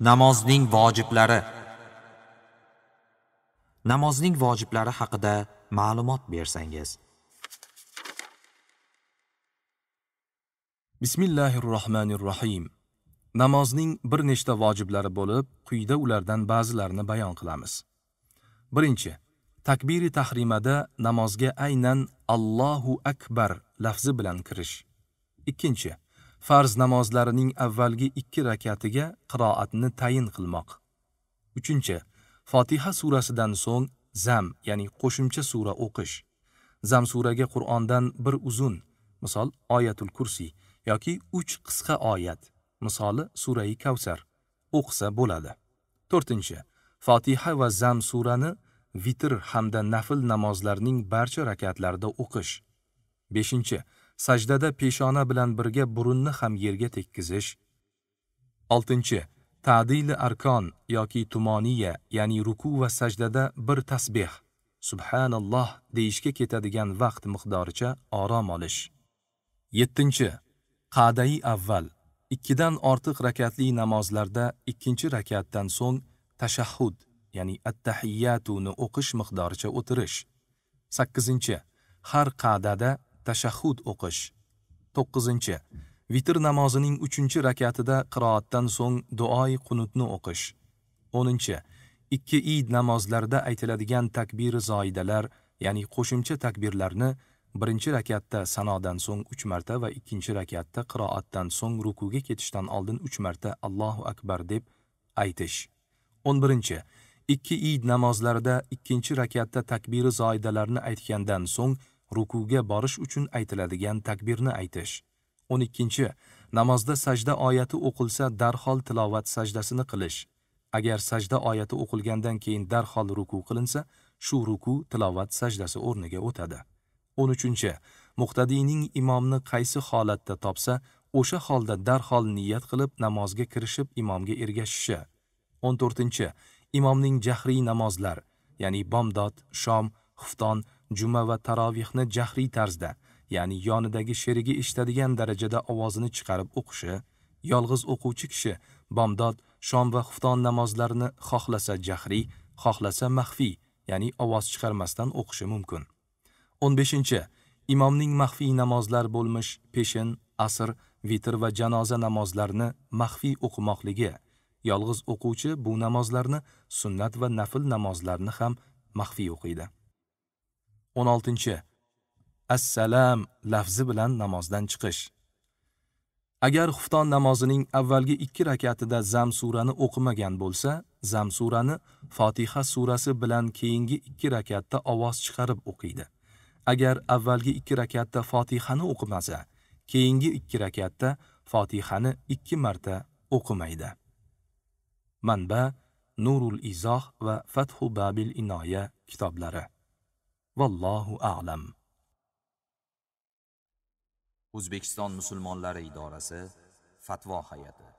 namozning vojiblari namozning vojiblari haqida ma'lumot bersangiz Bismillahirrohmanirrohim. namozning bir nechta vojiblari bo'lib quyida ulardan ba'zilarini bayon qilamiz birinchi takbiri tahrimada namozga aynan allohu akbar lafzi bilan kirish ikkinchi farz namozlarining avvalgi ikki rakatiga qiroatni tayin qilmoq uchinchi fotiha surasidan so'ng zam ya'ni qo'shimcha sura o'qish zam suraga qur'ondan bir uzun misol oyatul kursiy yoki uch qisqa oyat misoli surai kavsar o'qisa bo'ladi to'rtinchi fotiha va zam surani vitr hamda nafl namozlarning barcha rakatlarida o'qish beshinchi sajdada peshona bilan birga burunni ham yerga tekkizish oltinchi tadili arkon yoki tumoniya ya'ni ruku va sajdada bir tasbeh subhanalloh deyishga ketadigan vaqt miqdoricha orom olish yettinchi qadai avval ikkidan ortiq rakatli namozlarda ikkinchi rakatdan so'ng tashahhud ya'ni attahiyatuni o'qish miqdoricha o'tirish sakkizinchi har qa'dada tashahhud o'qish to'qqizinchi vitr namozining uchinchi rakatida qiroatdan so'ng duoi qunutni o'qish o'ninchi ikki id namozlarida aytiladigan takbir zoidalar ya'ni qo'shimcha takbirlarni birinchi rakatda sanodan so'ng uch marta va ikkinchi rakatda qiroatdan so'ng rukuga ketishdan oldin uch marta allohu akbar deb aytish o'n birinchi ikki id namozlarida ikkinchi rakatda takbiri zoidalarni aytgandan so'ng rukuga borish uchun aytiladigan takbirni aytish 12. namozda sajda oyati o'qilsa darhol tilovat sajdasini qilish agar sajda oyati o'qilgandan keyin darhol ruku qilinsa shu ruku tilovat sajdasi o'rniga o'tadi 13. muqtadiyning imomni qaysi holatda topsa o'sha holda darhol niyat qilib namozga kirishib imomga ergashishi 14. imomning jahriy namozlar ya'ni bomdod shom xufton juma va tarovihni jahriy tarzda ya'ni yonidagi sherigi eshitadigan darajada ovozini chiqarib o'qishi yolg'iz o'quvchi kishi bomdod shom va xufton namozlarini xohlasa jahriy xohlasa maxfiy ya'ni ovoz chiqarmasdan o'qishi mumkin 15 imomning maxfiy namozlar bo'lmish peshin asr vitr va janoza namozlarini maxfiy o'qimoqligi yolg'iz o'quvchi bu namozlarni sunnat va nafl namozlarni ham maxfiy o'qiydi 16. Assalam lafzi bilan namozdan chiqish. Agar xufton namozining avvalgi ikki rakatida Zam surani o'qimagan bo'lsa, Zam surani Fotiha surasi bilan keyingi ikki rakatda ovoz chiqarib o'qiydi. Agar avvalgi ikki rakatda Fotihani o'qimasa, keyingi ikki rakatda Fotihani ikki marta o'qimaydi. Manba Nurul Izoh va Fathu Babil Inoya kitoblari vallohu a'lam o'zbekiston musulmonlari idorasi fatvo hay'ati